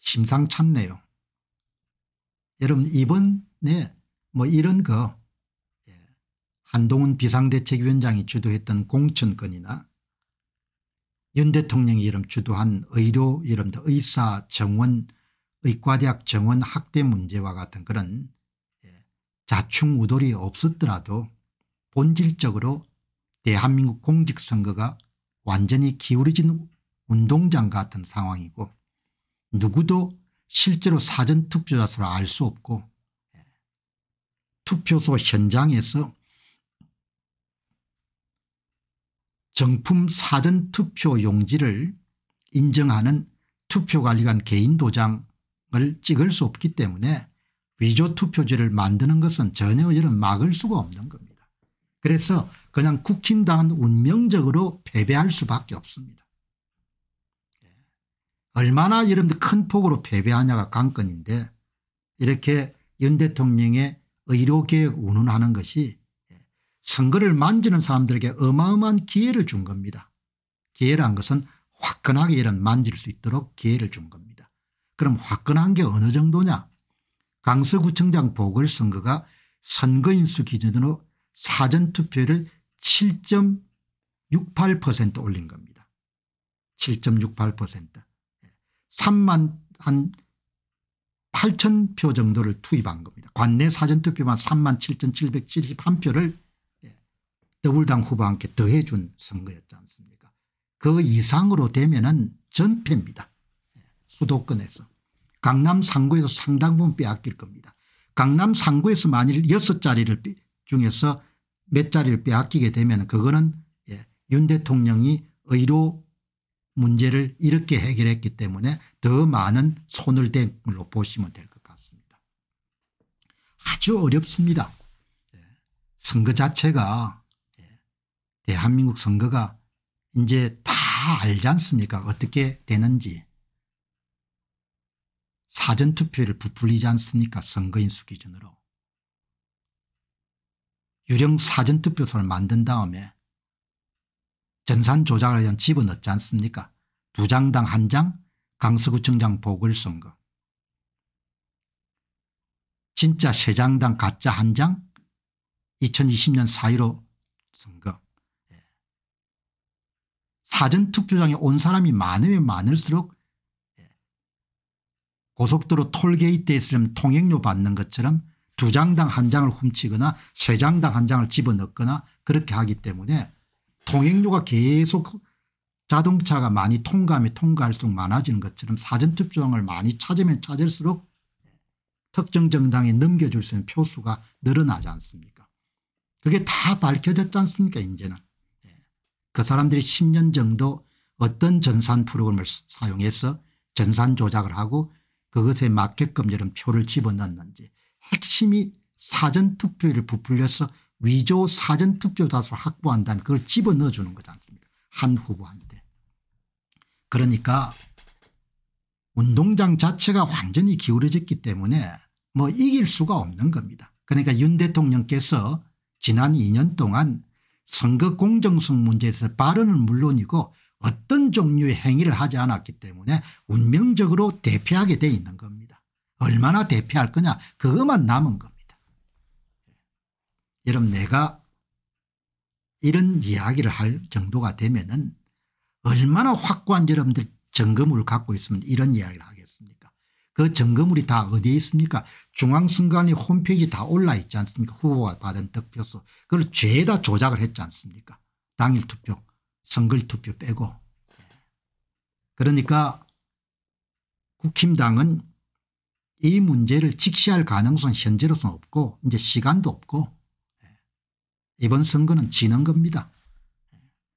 심상찮네요. 여러분 이번에 뭐 이런 거 예, 한동훈 비상대책위원장이 주도했던 공천권이나 윤 대통령이 이름 주도한 의료 이름도 의사 정원 의과대학 정원 학대 문제와 같은 그런 예, 자충우돌이 없었더라도 본질적으로 대한민국 공직선거가 완전히 기울어진 운동장 같은 상황이고 누구도 실제로 사전투표자수를 알 수 없고 예, 투표소 현장에서 정품 사전투표 용지를 인정하는 투표관리관 개인도장을 찍을 수 없기 때문에 위조 투표지를 만드는 것은 전혀 이런 막을 수가 없는 겁니다. 그래서 그냥 국힘당은 운명적으로 패배할 수밖에 없습니다. 얼마나 여러분들 큰 폭으로 패배하냐가 관건인데 이렇게 윤 대통령의 의료개혁 운운하는 것이 선거를 만지는 사람들에게 어마어마한 기회를 준 겁니다. 기회란 것은 화끈하게 이런 만질 수 있도록 기회를 준 겁니다. 그럼 화끈한 게 어느 정도냐 강서구청장 보궐선거가 선거인수 기준으로 사전투표를 7.68% 올린 겁니다. 7.68% 3만 한 8천 표 정도를 투입한 겁니다. 관내 사전투표만 3만 7,771표를 예, 더불당 후보와 함께 더해준 선거였지 않습니까 그 이상으로 되면 전패입니다. 예, 수도권에서. 강남 3구에서 상당 부분 빼앗길 겁니다. 강남 3구에서 만일 6자리를 중에서 몇 자리를 빼앗기게 되면 그거는 예, 윤 대통령이 의로 문제를 이렇게 해결했기 때문에 더 많은 손을 댄 걸로 보시면 될 것 같습니다. 아주 어렵습니다. 예. 선거 자체가 예. 대한민국 선거가 이제 다 알지 않습니까 어떻게 되는지 사전투표를 부풀리지 않습니까 선거인수 기준으로 유령 사전투표소를 만든 다음에 전산 조작을 위한 집어넣지 않습니까 두 장당 한 장 강서구청장 보궐선거 진짜 세 장당 가짜 한 장 2020년 4.15 선거 예. 사전투표장에 온 사람이 많으면 많을수록 예. 고속도로 톨게이트에 있으면 통행료 받는 것처럼 두 장당 한 장을 훔치거나 세 장당 한 장을 집어넣거나 그렇게 하기 때문에 통행료가 계속 자동차가 많이 통감이 통과할수록 많아지는 것처럼 사전투표장을 많이 찾으면 찾을수록 특정 정당에 넘겨줄 수 있는 표수가 늘어나지 않습니까 그게 다 밝혀졌지 않습니까 이제는 예. 그 사람들이 10년 정도 어떤 전산 프로그램을 사용해서 전산 조작을 하고 그것에 맞게끔 이런 표를 집어넣는지 핵심이 사전투표를 부풀려서 위조 사전투표다수를 확보한 다음에 그걸 집어넣어 주는 거지 않습니까 한 후보한테. 그러니까 운동장 자체가 완전히 기울어졌기 때문에 뭐 이길 수가 없는 겁니다. 그러니까 윤 대통령께서 지난 2년 동안 선거 공정성 문제에서 발언은 물론이고 어떤 종류의 행위를 하지 않았기 때문에 운명적으로 대패하게 돼 있는 겁니다. 얼마나 대패할 거냐 그것만 남은 겁니다. 여러분 내가 이런 이야기를 할 정도가 되면 은 얼마나 확고한 여러분들 점검을 갖고 있으면 이런 이야기를 하겠습니까 그 점검물이 다 어디에 있습니까 중앙선관위 홈페이지 다 올라 있지 않습니까 후보가 받은 득표수 그걸 죄다 조작을 했지 않습니까 당일 투표 선글 투표 빼고 그러니까 국힘당은 이 문제를 직시할 가능성은 현재로서는 없고 이제 시간도 없고 이번 선거는 지는 겁니다.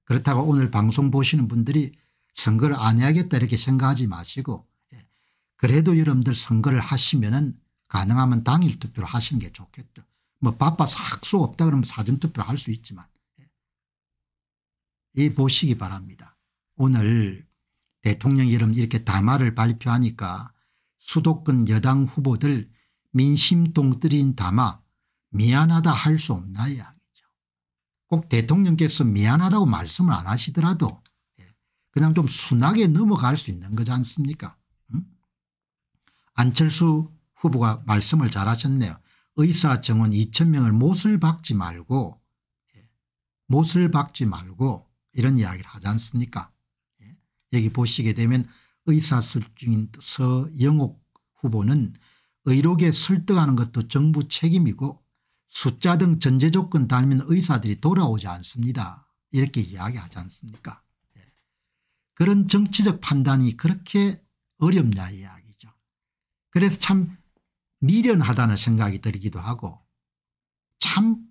그렇다고 오늘 방송 보시는 분들이 선거를 안 해야겠다 이렇게 생각하지 마시고 예, 그래도 여러분들 선거를 하시면 은 가능하면 당일 투표를 하시는 게 좋겠죠. 뭐 바빠서 할수 없다 그러면 사전투표를 할 수 있지만 예. 이 보시기 바랍니다. 오늘 대통령 여러분 이렇게 담화를 발표하니까 수도권 여당 후보들 민심 동뜨린 담화 미안하다 할 수 없나 이꼭 대통령께서 미안하다고 말씀을 안 하시더라도 예, 그냥 좀 순하게 넘어갈 수 있는 거지 않습니까 음? 안철수 후보가 말씀을 잘하셨네요. 의사 정원 2천명을 못을 박지 말고 예, 못을 박지 말고 이런 이야기를 하지 않습니까 예, 여기 보시게 되면 의사술중인 서영옥 후보는 의록에 설득하는 것도 정부 책임이고 숫자 등 전제조건 달면 의사들이 돌아오지 않습니다. 이렇게 이야기하지 않습니까 예. 그런 정치적 판단이 그렇게 어렵냐 이야기죠. 그래서 참 미련하다는 생각이 들기도 하고 참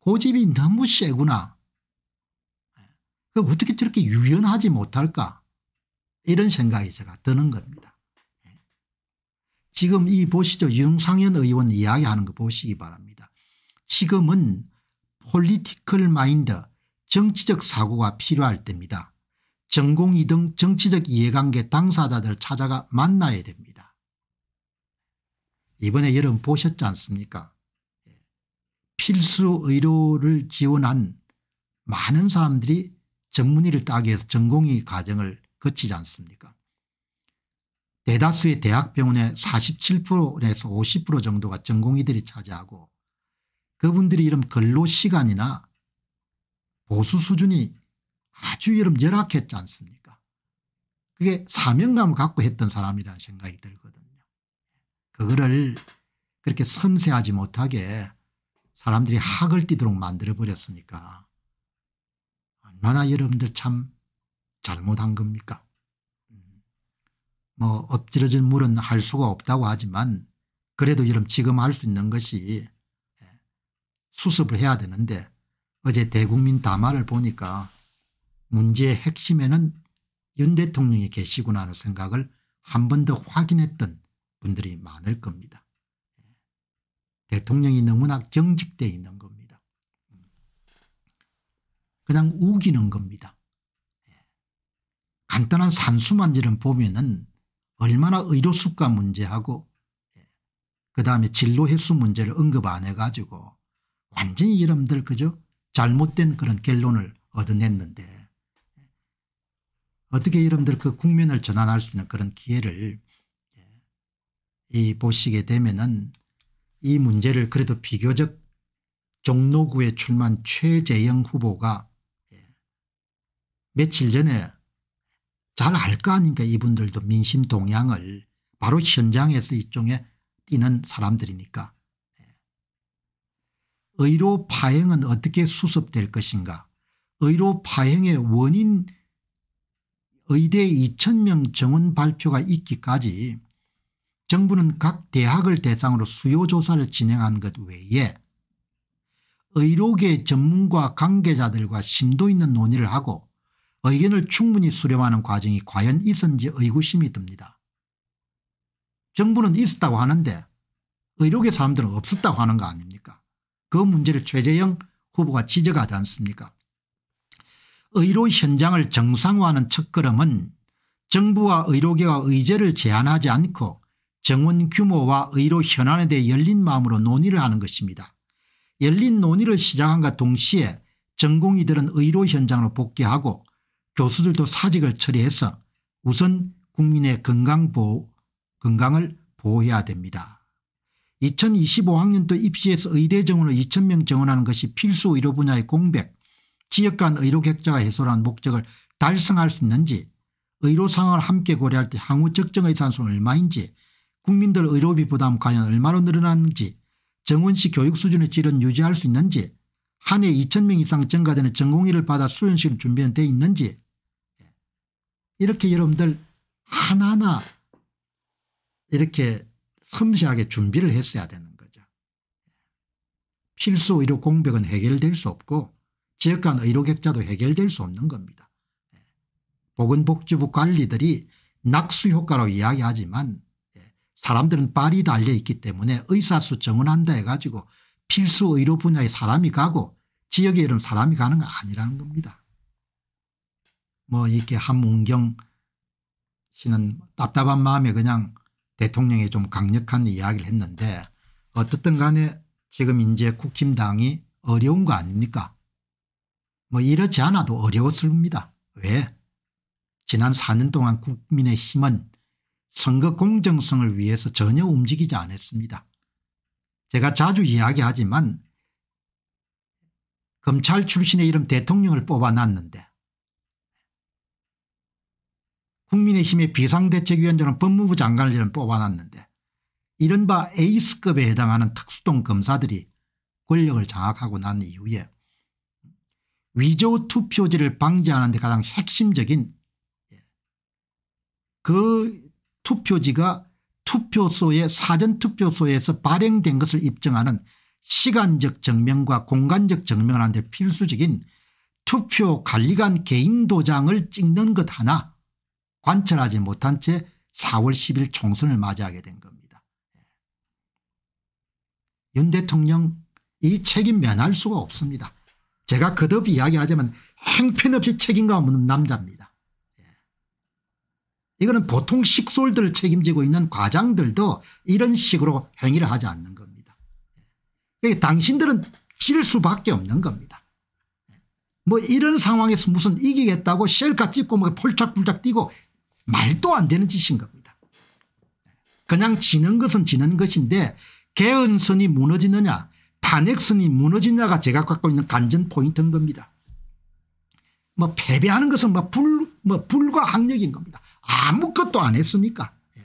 고집이 너무 세구나. 그 어떻게 저렇게 유연하지 못할까 이런 생각이 제가 드는 겁니다. 예. 지금 이 보시죠. 윤상현 의원 이야기하는 거 보시기 바랍니다. 지금은 폴리티컬 마인드 정치적 사고가 필요할 때입니다. 전공이 등 정치적 이해관계 당사자들 찾아가 만나야 됩니다. 이번에 여러분 보셨지 않습니까 예. 필수 의료를 지원한 많은 사람들이 전문의를 따기 위해서 전공의 과정을 거치지 않습니까 대다수의 대학병원의 47%에서 50% 정도가 전공의들이 차지하고 그분들이 이런 근로 시간이나 보수 수준이 아주 이런 열악했지 않습니까 그게 사명감을 갖고 했던 사람이라는 생각이 들거든요. 그거를 그렇게 섬세하지 못하게 사람들이 학을 뛰도록 만들어버렸으니까 얼마나 여러분들 참 잘못한 겁니까 뭐 엎질러진 물은 할 수가 없다고 하지만 그래도 여러분 지금 할 수 있는 것이 수습을 해야 되는데 어제 대국민 담화를 보니까 문제의 핵심에는 윤 대통령이 계시구나 하는 생각을 한 번 더 확인했던 분들이 많을 겁니다. 대통령이 너무나 경직되어 있는 겁니다. 그냥 우기는 겁니다. 간단한 산수만지를 보면은 얼마나 의료수가 문제하고 그 다음에 진로 횟수 문제를 언급 안 해가지고 완전히 이름들 그죠 잘못된 그런 결론을 얻어냈는데 어떻게 이름들 그 국면을 전환할 수 있는 그런 기회를 예, 이 보시게 되면은 이 문제를 그래도 비교적 종로구에 출마한 최재영 후보가 예, 며칠 전에 잘알거 아닙니까 이분들도 민심 동향을 바로 현장에서 일종의 뛰는 사람들이니까 의료 파행은 어떻게 수습될 것인가 의료 파행의 원인 의대 2,000명 정원 발표가 있기까지 정부는 각 대학을 대상으로 수요조사를 진행한 것 외에 의료계 전문가 관계자들과 심도 있는 논의를 하고 의견을 충분히 수렴하는 과정이 과연 있었는지 의구심이 듭니다. 정부는 있었다고 하는데 의료계 사람들은 없었다고 하는 거 아닙니까 그 문제를 최재형 후보가 지적하지 않습니까 의료 현장을 정상화하는 첫걸음은 정부와 의료계가 의제를 제한하지 않고 정원 규모와 의료 현안에 대해 열린 마음으로 논의를 하는 것입니다. 열린 논의를 시작한과 동시에 전공의들은 의료 현장으로 복귀하고 교수들도 사직을 처리해서 우선 국민의 건강 보호, 건강을 보호해야 됩니다. 2025학년도 입시에서 의대 정원을 2천명 정원하는 것이 필수 의료 분야의 공백, 지역 간 의료 격차가 해소라는 목적을 달성할 수 있는지, 의료 상황을 함께 고려할 때 향후 적정 의산수는 얼마인지, 국민들 의료비 부담 과연 얼마로 늘어났는지, 정원시 교육 수준의 질은 유지할 수 있는지, 한 해2천명 이상 증가되는 전공의를 받아 수련식을 준비는 돼 있는지, 예. 이렇게 여러분들 하나하나 이렇게 섬세하게 준비를 했어야 되는 거죠. 필수 의료 공백은 해결될 수 없고 지역간 의료객자도 해결될 수 없는 겁니다. 예. 보건복지부 관리들이 낙수 효과로 이야기하지만 예, 사람들은 빨이 달려있기 때문에 의사수 정원한다 해가지고 필수 의료 분야에 사람이 가고 지역에 이런 사람이 가는 거 아니라는 겁니다. 뭐 이렇게 한문경 씨는 답답한 마음에 그냥 대통령이좀 강력한 이야기를 했는데 어떻든 간에 지금 이제 국힘당이 어려운 거 아닙니까 뭐 이렇지 않아도 어려웠습니다. 왜 지난 4년 동안 국민의힘은 선거 공정성을 위해서 전혀 움직이지 않았습니다. 제가 자주 이야기하지만 검찰 출신의 이름 대통령을 뽑아놨는데 국민의힘의 비상대책위원장은 법무부 장관을 저는 뽑아놨는데 이른바 에이스급에 해당하는 특수동 검사들이 권력을 장악하고 난 이후에 위조 투표지를 방지하는 데 가장 핵심적인 그 투표지가 투표소에 사전투표소에서 발행된 것을 입증하는 시간적 증명과 공간적 증명하는 을데 필수적인 투표 관리관 개인 도장을 찍는 것 하나 관철하지 못한 채 4월 10일 총선을 맞이하게 된 겁니다. 예. 윤 대통령 이 책임 면할 수가 없습니다. 제가 그듭 이야기하자면 행편없이 책임감 없는 남자입니다. 예. 이거는 보통 식솔들을 책임지고 있는 과장들도 이런 식으로 행위를 하지 않는 겁니다. 예. 당신들은 질 수밖에 없는 겁니다. 뭐 이런 상황에서 무슨 이기겠다고 셀카 찍고 뭐 폴짝폴짝 뛰고 말도 안 되는 짓인 겁니다. 그냥 지는 것은 지는 것인데 개헌선이 무너지느냐 탄핵선이 무너지느냐가 제가 갖고 있는 간전 포인트인 겁니다. 뭐 패배하는 것은 뭐 불, 뭐 불과 학력인 겁니다. 아무것도 안 했으니까. 예.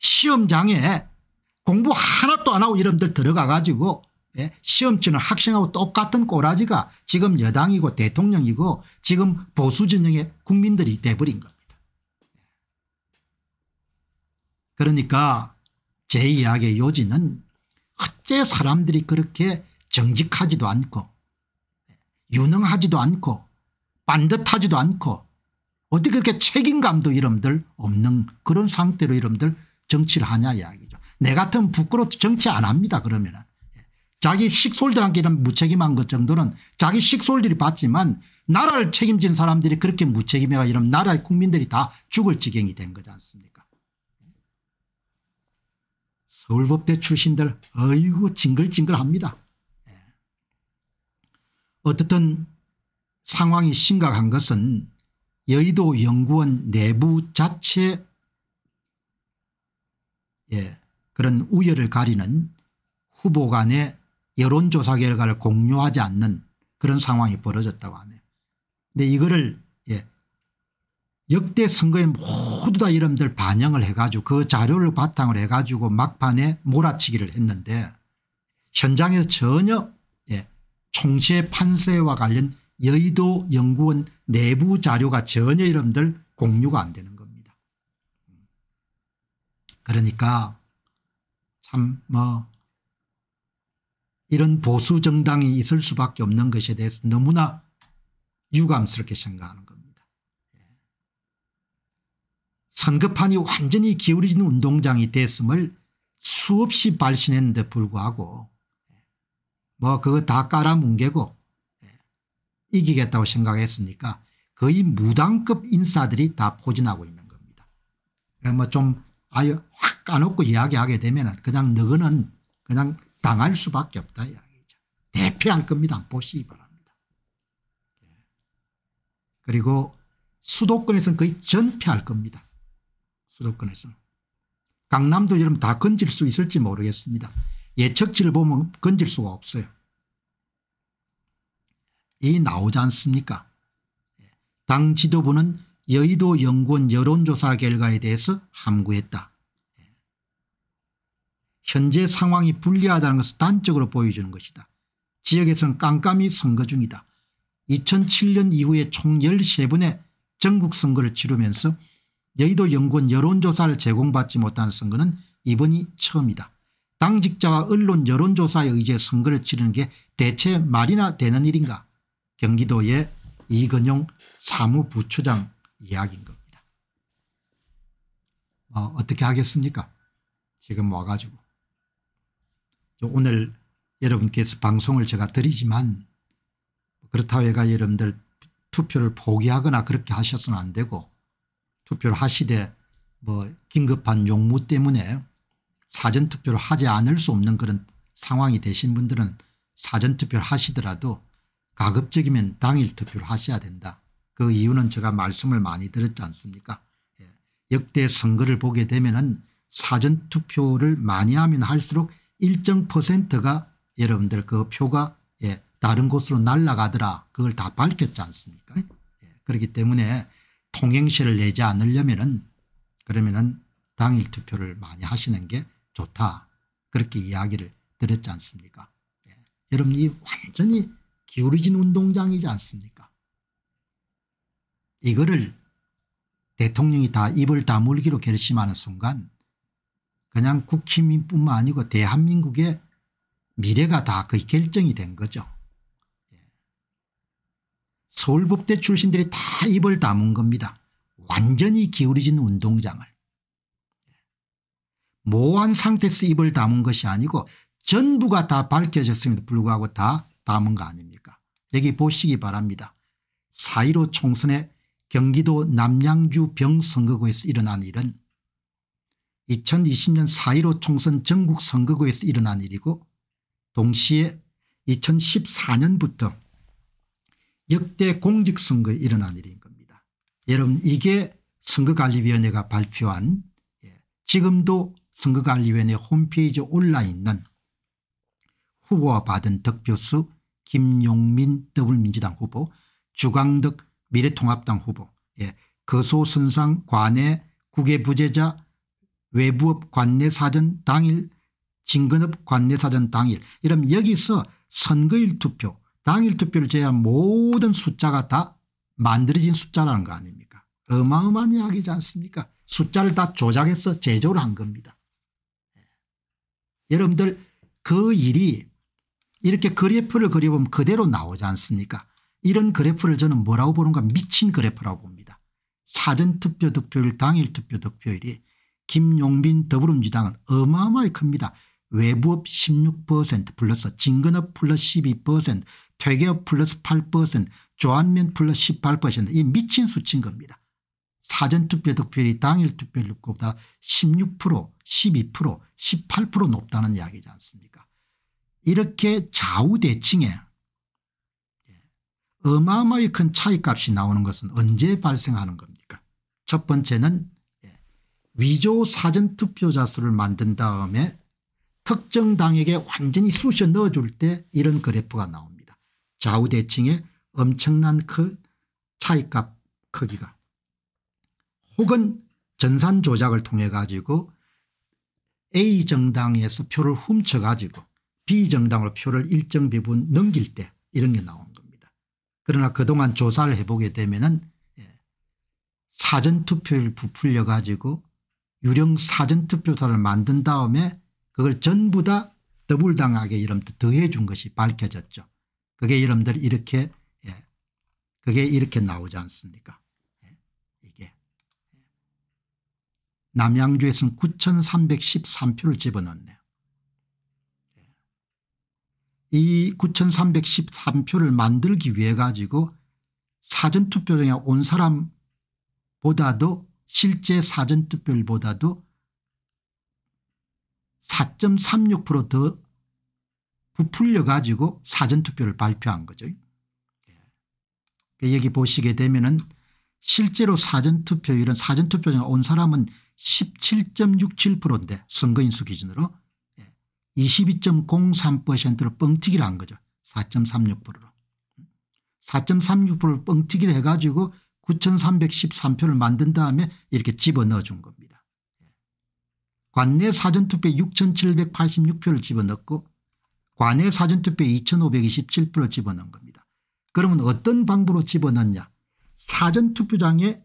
시험장에 공부 하나도 안 하고 이름들 들어가 가지고 예. 시험 치는 학생하고 똑같은 꼬라지가 지금 여당이고 대통령이고 지금 보수 진영의 국민들이 돼버린 겁니다. 그러니까 제 이야기의 요지는 어째 사람들이 그렇게 정직하지도 않고 유능하지도 않고 반듯하지도 않고 어떻게 그렇게 책임감도 이름들 없는 그런 상태로 이름들 정치를 하냐 이야기죠. 내 같은 부끄러워 정치 안 합니다 그러면은. 자기 식솔들한테 이런 무책임한 것 정도는 자기 식솔들이 봤지만 나라를 책임진 사람들이 그렇게 무책임해가 이런 나라의 국민들이 다 죽을 지경이 된 거지 않습니까 서울법대 출신들 어이구 징글징글합니다. 예. 어떻든 상황이 심각한 것은 여의도 연구원 내부 자체 예, 그런 우열을 가리는 후보 간의 여론조사 결과를 공유하지 않는 그런 상황이 벌어졌다고 하네요. 근데 이거를 역대 선거에 모두 다이러들 반영을 해가지고 그 자료를 바탕으로 해가지고 막판에 몰아치기를 했는데 현장에서 전혀 예, 총세 판세와 관련 여의도 연구원 내부 자료가 전혀 이러들 공유가 안 되는 겁니다. 그러니까 참 뭐 이런 보수 정당이 있을 수밖에 없는 것에 대해서 너무나 유감스럽게 생각하는 겁니다. 성급하이 완전히 기울어진 운동장이 됐음을 수없이 발신했는데 불구하고 뭐 그거 다 깔아뭉개고 예, 이기겠다고 생각했으니까 거의 무당급 인사들이 다 포진하고 있는 겁니다. 그 그러니까 뭐좀 아예 확 까놓고 이야기하게 되면 그냥 너는 그냥 당할 수밖에 없다 이야기죠. 대패한 겁니다. 보시기 바랍니다. 예. 그리고 수도권에서는 거의 전패할 겁니다. 수도권에서. 강남도 여러분 다 건질 수 있을지 모르겠습니다. 예측치를 보면 건질 수가 없어요. 이 나오지 않습니까 당 지도부는 여의도 연구원 여론조사 결과에 대해서 함구했다. 현재 상황이 불리하다는 것을 단적으로 보여주는 것이다. 지역에서는 깜깜이 선거 중이다. 2007년 이후에 총 13번의 전국 선거를 치르면서 여의도 연구원 여론조사를 제공받지 못한 선거는 이번이 처음이다. 당직자와 언론 여론조사에 의해 선거를 치르는 게 대체 말이나 되는 일인가 경기도의 이건용 사무부처장 이야기인 겁니다. 어, 떻게 하겠습니까 지금 와가지고 오늘 여러분께서 방송을 제가 드리지만 그렇다고 해가 여러분들 투표를 포기하거나 그렇게 하셔서는 안 되고 투표를 하시되 뭐 긴급한 용무 때문에 사전투표를 하지 않을 수 없는 그런 상황이 되신 분들은 사전투표를 하시더라도 가급적이면 당일 투표를 하셔야 된다. 그 이유는 제가 말씀을 많이 드렸지 않습니까 예. 역대 선거를 보게 되면 은 사전투표를 많이 하면 할수록 일정 퍼센트가 여러분들 그 표가 예, 다른 곳으로 날아가더라 그걸 다 밝혔지 않습니까 예. 그렇기 때문에 통행시를 내지 않으려면은 그러면은 당일 투표를 많이 하시는 게 좋다. 그렇게 이야기를 드렸지 않습니까? 예. 여러분 이 완전히 기울어진 운동장이지 않습니까? 이거를 대통령이 다 입을 다물기로 결심하는 순간 그냥 국힘뿐만 아니고 대한민국의 미래가 다 거의 결정이 된 거죠. 서울법대 출신들이 다 입을 다문 겁니다. 완전히 기울어진 운동장을. 모호한 상태에서 입을 다문 것이 아니고 전부가 다 밝혀졌음에도 불구하고 다 담은 거 아닙니까 여기 보시기 바랍니다. 4.15 총선에 경기도 남양주 병선거구에서 일어난 일은 2020년 4.15 총선 전국선거구에서 일어난 일이고 동시에 2014년부터 역대 공직선거에 일어난 일인 겁니다. 여러분 이게 선거관리위원회가 발표한 예, 지금도 선거관리위원회 홈페이지에 올라있는 후보와 받은 득표수 김용민 더불민주당 후보 주광덕 미래통합당 후보 예, 거소선상 관내 국외부재자 외부업 관내사전 당일 진근업 관내사전 당일 이러면 여기서 선거일 투표 당일투표를 제외한 모든 숫자가 다 만들어진 숫자라는 거 아닙니까 어마어마한 이야기지 않습니까 숫자를 다 조작해서 제조를 한 겁니다 예. 여러분들 그 일이 이렇게 그래프를 그려보면 그대로 나오지 않습니까 이런 그래프를 저는 뭐라고 보는가 미친 그래프라고 봅니다. 사전투표 득표율 당일 투표 득표율이 김용빈 더불어민주당은 어마어마히 큽니다. 외부업 16% 플러스 진근업 플러스 12% 퇴계업 플러스 8% 조한면 플러스 18%이 미친 수치인 겁니다. 사전투표 득표율이 당일 투표율보다 16% 12% 18% 높다는 이야기지 않습니까 이렇게 좌우대칭에 어마어마하큰 차이값이 나오는 것은 언제 발생하는 겁니까 첫 번째는 예, 위조 사전투표자 수를 만든 다음에 특정 당에게 완전히 쑤셔 넣어줄 때 이런 그래프가 나옵니다. 좌우대칭의 엄청난 큰 차이값 크기가 혹은 전산 조작을 통해 가지고 A 정당에서 표를 훔쳐 가지고 B 정당으로 표를 일정 부분 넘길 때 이런 게 나온 겁니다. 그러나 그동안 조사를 해보게 되면은 예, 사전투표를 부풀려 가지고 유령 사전투표사를 만든 다음에 그걸 전부 다 더불당하게 여러분들 더해 준 것이 밝혀졌죠. 그게 여러분들 이렇게 예. 그게 이렇게 나오지 않습니까 예. 이게 예. 남양주에서는 9313표를 집어넣네요. 예. 이 9313표를 만들기 위해 가지고 사전투표 중에 온 사람보다도 실제 사전투표보다도 4.36%더 부풀려 가지고 사전투표를 발표한 거죠. 예. 여기 보시게 되면은 실제로 사전투표율은 사전투표장에 온 사람은 17.67%인데 선거인수 기준으로 22.03%로 예. 뻥튀기를 한 거죠. 4.36%로. 4.36%를 뻥튀기를 해가지고 9313표를 만든 다음에 이렇게 집어넣어 준 겁니다. 관내 사전투표 6,786표를 집어넣고 관내 사전투표 2,527표를 집어넣은 겁니다. 그러면 어떤 방법으로 집어넣냐 사전투표장에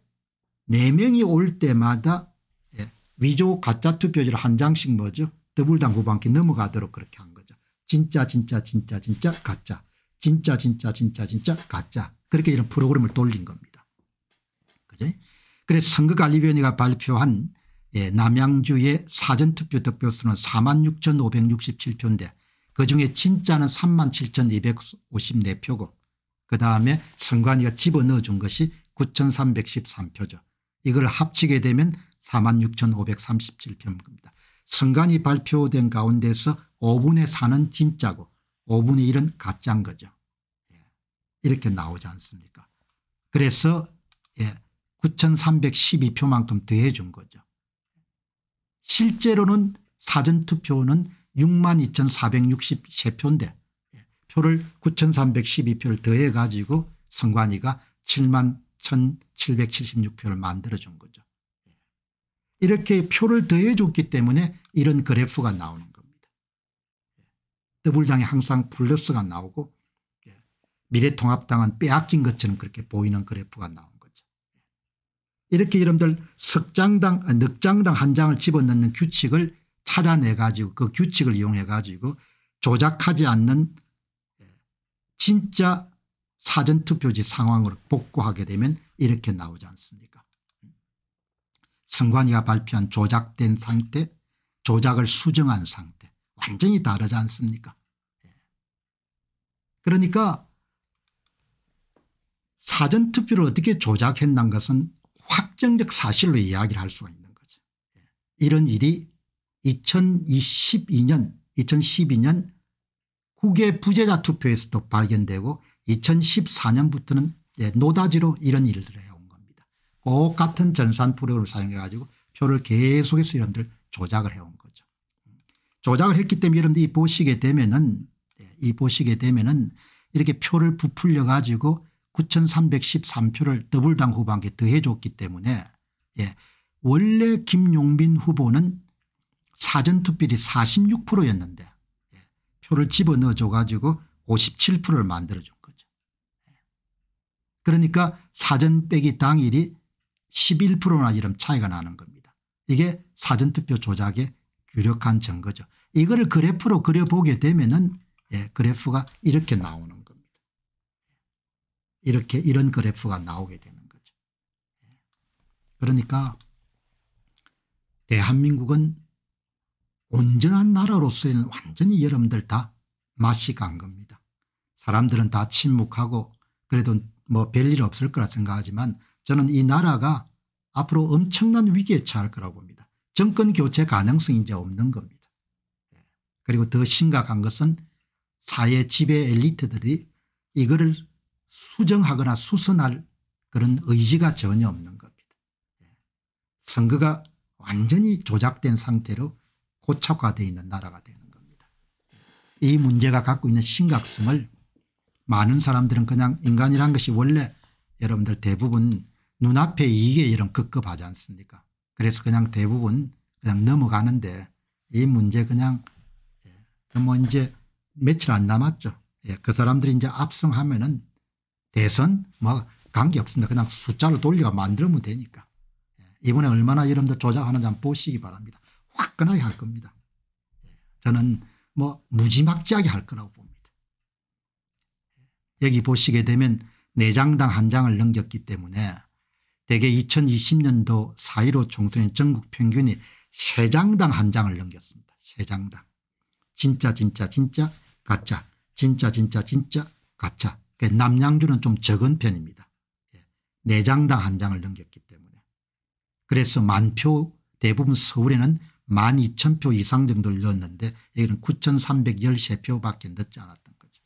4명이 올 때마다 예, 위조 가짜 투표지를 한 장씩 뭐죠 더블당 후반기 넘어가도록 그렇게 한 거죠. 진짜 진짜 진짜 진짜 가짜 진짜 진짜 진짜 진짜 가짜 그렇게 이런 프로그램을 돌린 겁니다. 그래서 선거관리위원회가 발표한 예, 남양주의 사전투표 득표수는 4만 6,567표인데 그중에 진짜는 3만 7,254표고 그다음에 선관위가 집어넣어 준 것이 9,313표죠. 이걸 합치게 되면 4만 6,537표입니다. 선관위 발표된 가운데서 5분의 4는 진짜고 5분의 1은 가짜인 거죠. 예, 이렇게 나오지 않습니까 그래서 예, 9,312표만큼 더해 준 거죠. 실제로는 사전투표는 62,463표인데 예, 표를 9,312표를 더해 가지고 선관위가 7만 1,776표를 만들어준 거죠. 예. 이렇게 표를 더해줬기 때문에 이런 그래프가 나오는 겁니다. 예. 더불당이 항상 플러스가 나오고 미래통합당은 빼앗긴 것처럼 그렇게 보이는 그래프가 나옵니다. 이렇게 여러분들 석장당 아, 넉장당 한 장을 집어넣는 규칙을 찾아내 가지고 그 규칙을 이용해 가지고 조작하지 않는 예, 진짜 사전투표지 상황으로 복구하게 되면 이렇게 나오지 않습니까 선관위가 발표한 조작된 상태 조작을 수정한 상태 완전히 다르지 않습니까 예. 그러니까 사전투표를 어떻게 조작했는 것은 확정적 사실로 이야기를 할 수가 있는 거죠. 예. 이런 일이 2012년 2012년 국외 부재자 투표에서도 발견되고 2014년부터는 예, 노다지로 이런 일들을 해온 겁니다. 꼭 같은 전산 프로그램을 사용해 가지고 표를 계속해서 여러분들 조작을 해온 거죠. 조작을 했기 때문에 여러분들이 보시게 되면은 예, 이 보시게 되면은 이렇게 표를 부풀려 가지고 9,313표를 더블당 후보한테 더해줬기 때문에 예. 원래 김용민 후보는 사전투표율이 46%였는데 예. 표를 집어넣어줘 가지고 57%를 만들어준 거죠. 예. 그러니까 사전 빼기 당일이 11%나 이런 차이가 나는 겁니다. 이게 사전투표 조작의 유력한 증거죠. 이거를 그래프로 그려보게 되면 은 예, 그래프가 이렇게 나오는 이렇게 이런 그래프가 나오게 되는 거죠. 그러니까 대한민국은 온전한 나라로서는 완전히 여러분들 다 맛이 간 겁니다. 사람들은 다 침묵하고 그래도 뭐 별일 없을 거라 생각하지만 저는 이 나라가 앞으로 엄청난 위기에 처할 거라고 봅니다. 정권 교체 가능성이 이제 없는 겁니다. 그리고 더 심각한 것은 사회 지배 엘리트들이 이거를 수정하거나 수선할 그런 의지가 전혀 없는 겁니다. 예. 선거가 완전히 조작된 상태로 고착화되어 있는 나라가 되는 겁니다. 이 문제가 갖고 있는 심각성을 많은 사람들은 그냥 인간이란 것이 원래 여러분들 대부분 눈앞에 이게 이런 급급하지 않습니까 그래서 그냥 대부분 그냥 넘어가는데 이 문제 그냥 예, 뭐 이제 며칠 안 남았죠. 예, 그 사람들이 이제 압승하면은 대선 뭐 관계 없습니다. 그냥 숫자를 돌려 만들면 되니까. 예, 이번에 얼마나 여러분들 조작하는지 한번 보시기 바랍니다. 화끈하게 할 겁니다. 예, 저는 뭐 무지막지하게 할 거라고 봅니다. 예, 여기 보시게 되면 내장당한 장을 넘겼기 때문에 대개 2020년도 4.15 총선의 전국 평균이 세장당한 장을 넘겼습니다. 세장당 진짜 진짜 진짜 가짜 진짜 진짜 진짜 가짜 그 남양주는 좀 적은 편입니다. 네 예. 장당 한 장을 넘겼기 때문에. 그래서 만표 대부분 서울에는 12,000표 이상 정도를 넣었는데 여기는 9,313표밖에 넣지 않았던 거죠.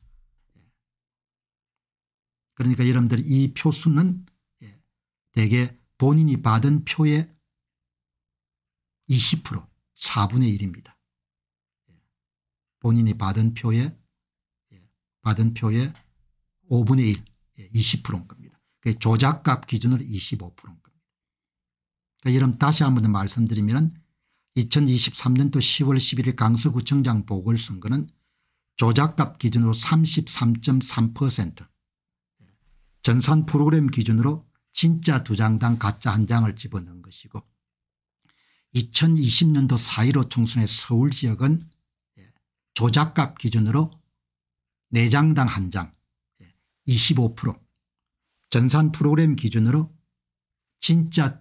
예. 그러니까 여러분들 이 표수는 예, 대개 본인이 받은 표의 20% 4분의 1입니다. 본인이 받은 표의 받은 표의 5분의 1 20%인 겁니다. 그 조작값 기준으로 25%인 겁니다. 그러니까 여러분 다시 한 번 말씀드리면 2023년도 10월 11일 강서구청장 보궐선거는 조작값 기준으로 33.3% 예, 전산 프로그램 기준으로 진짜 두 장당 가짜 한 장을 집어넣은 것이고 2020년도 4.15 총선의 서울 지역은 예, 조작값 기준으로 4장당 1장 25% 전산 프로그램 기준으로 진짜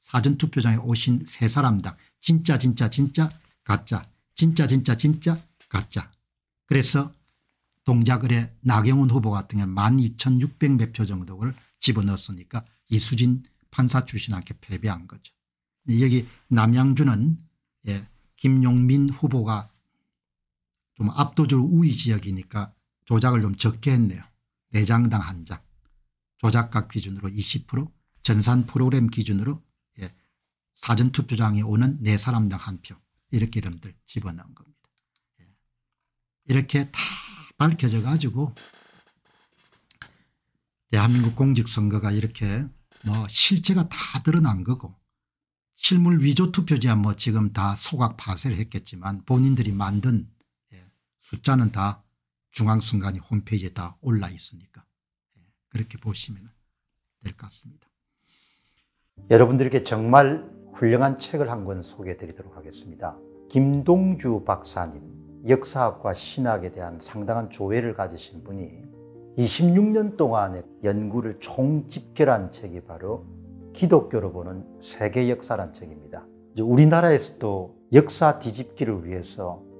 사전투표장에 오신 세 사람당 진짜 진짜 진짜 가짜 진짜 진짜 진짜 가짜 그래서 동작을해 나경원 후보 같은 경우는 12,600 몇 표 정도를 집어넣었으니까 이수진 판사 출신한테 패배한 거죠. 여기 남양주는 예, 김용민 후보가 좀 압도적으로 우위 지역이니까 조작을 좀 적게 했네요. 4장당 1장 조작각 기준으로 20% 전산 프로그램 기준으로 예, 사전투표장에 오는 4사람당 한표 이렇게 이름들 집어넣은 겁니다. 예. 이렇게 다 밝혀져 가지고 대한민국 공직선거가 이렇게 뭐 실체가 다 드러난 거고 실물 위조 투표지야 뭐 지금 다 소각 파쇄를 했겠지만 본인들이 만든 예, 숫자는 다 중앙선관위 홈페이지에 다 올라 있으니까 예, 그렇게 보시면 될 것 같습니다. 여러분들에 정말 훌륭한 책을 한 권 소개해 드리도록 하겠습니다. 김동주 박사님, 역사학과 신학에 대한 상당한 조회를 가지신 분이 26년 동안의 연구를 총집결한 책이 바로 기독교로 보는 세계 역사란 책입니다. 우리나라에서도 역사 뒤집기를 위해서